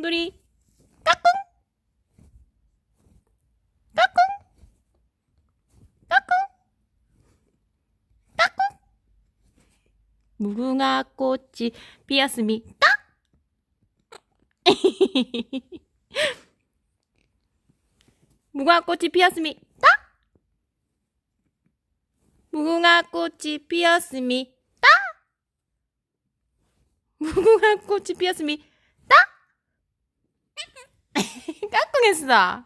곰돌 까꿍 까꿍 까꿍 까꿍 무궁화 꽃이 피었습니다 무궁화 꽃이 피었습니다 무궁화 꽃이 피었습니다 무궁화 꽃이 피었습니다 是啊。